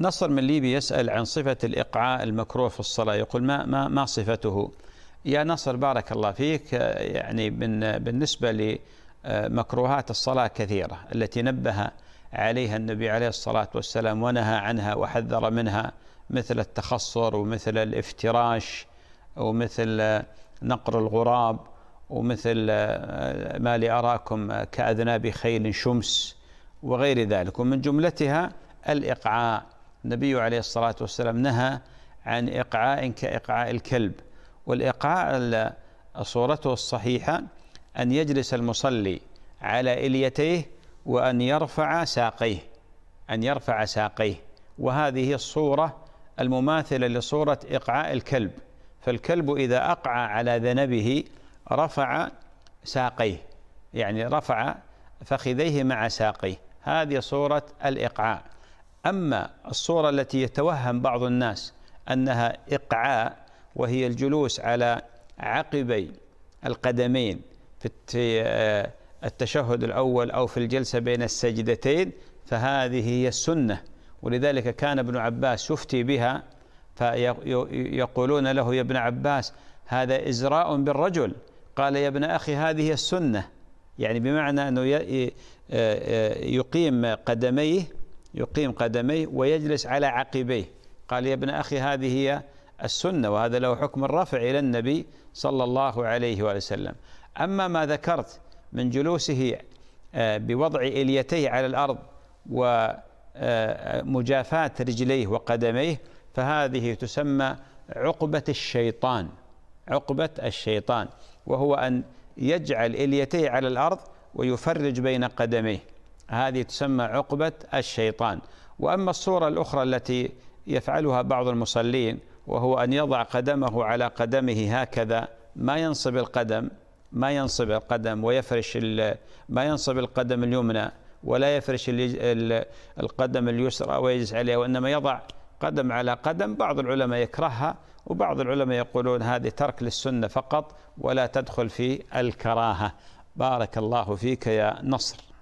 نصر من ليبي يسأل عن صفة الإقعاء المكروه في الصلاة يقول ما, ما, ما صفته يا نصر بارك الله فيك يعني من بالنسبة لمكروهات الصلاة كثيرة التي نبه عليها النبي عليه الصلاة والسلام ونهى عنها وحذر منها مثل التخصر ومثل الافتراش ومثل نقر الغراب ومثل ما لأراكم كأذناب خيل شمس وغير ذلك ومن جملتها الإقعاء النبي عليه الصلاة والسلام نهى عن إقعاء كإقعاء الكلب والإقعاء صورته الصحيحة أن يجلس المصلي على إليتيه وأن يرفع ساقيه أن يرفع ساقيه وهذه الصورة المماثلة لصورة إقعاء الكلب فالكلب إذا أقعى على ذنبه رفع ساقيه يعني رفع فخذيه مع ساقيه هذه صورة الإقعاء أما الصورة التي يتوهم بعض الناس أنها إقعاء وهي الجلوس على عقبي القدمين في آه، التشهد الأول أو في الجلسة بين السجدتين فهذه هي السنة ولذلك كان ابن عباس يفتي بها فيقولون له يا ابن عباس هذا إزراء بالرجل قال يا ابن أخي هذه السنة يعني بمعنى أنه آه، آه، يقيم قدميه يقيم قدميه ويجلس على عقبيه قال يا ابن أخي هذه هي السنة وهذا له حكم الرفع إلى النبي صلى الله عليه وآله وسلم أما ما ذكرت من جلوسه آه، بوضع إليتيه على الأرض ومجافات آه، رجليه وقدميه فهذه تسمى عقبة الشيطان عقبة الشيطان وهو أن يجعل إليتيه على الأرض ويفرج بين قدميه هذه تسمى عقبة الشيطان وأما الصورة الأخرى التي يفعلها بعض المصلين وهو أن يضع قدمه على قدمه هكذا ما ينصب القدم ما ينصب القدم ويفرش ما ينصب القدم اليمنى ولا يفرش القدم اليسرى ويجلس عليها وإنما يضع قدم على قدم بعض العلماء يكرهها وبعض العلماء يقولون هذه ترك للسنة فقط ولا تدخل في الكراهة بارك الله فيك يا نصر